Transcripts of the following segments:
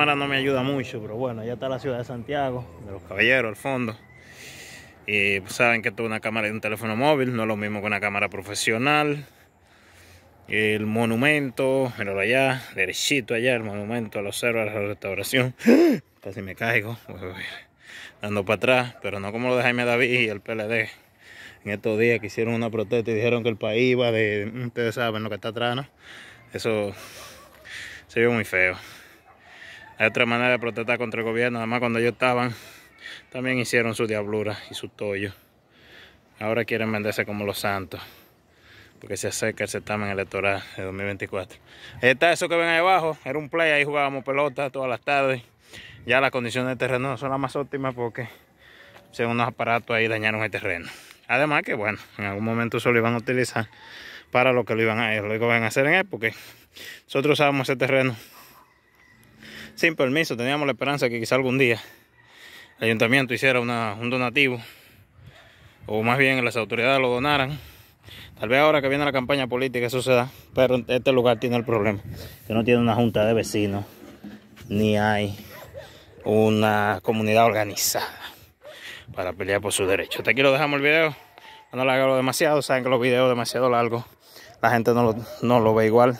cámara no me ayuda mucho, pero bueno, ya está la ciudad de Santiago, de los caballeros al fondo. Y pues, saben que esto una cámara y un teléfono móvil, no es lo mismo que una cámara profesional. El monumento, pero allá, derechito allá, el monumento a los héroes de la restauración. Casi me caigo, pues, dando para atrás, pero no como lo de Jaime David y el PLD. En estos días que hicieron una protesta y dijeron que el país iba de, ustedes saben lo que está atrás, ¿no? Eso se vio muy feo. Hay otra manera de protestar contra el gobierno. Además, cuando ellos estaban, también hicieron su diablura y su tollo. Ahora quieren venderse como los santos. Porque se acerca el certamen electoral de 2024. Ahí está eso que ven ahí abajo. Era un play, ahí jugábamos pelota todas las tardes. Ya las condiciones de terreno no son las más óptimas porque según unos aparatos ahí dañaron el terreno. Además que, bueno, en algún momento eso lo iban a utilizar para lo que lo iban a, lo que van a hacer en él, porque nosotros usábamos ese terreno sin permiso. Teníamos la esperanza que quizá algún día el ayuntamiento hiciera una, un donativo o más bien las autoridades lo donaran. Tal vez ahora que viene la campaña política eso se da, pero este lugar tiene el problema, que no tiene una junta de vecinos, ni hay una comunidad organizada para pelear por sus derechos. Hasta aquí lo dejamos el video, no lo hago demasiado, saben que los videos demasiado largos, la gente no no lo ve igual.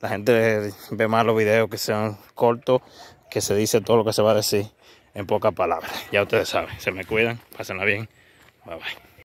La gente ve más los videos que sean cortos, que se dice todo lo que se va a decir en pocas palabras. Ya ustedes saben, se me cuidan, pásenla bien. Bye bye.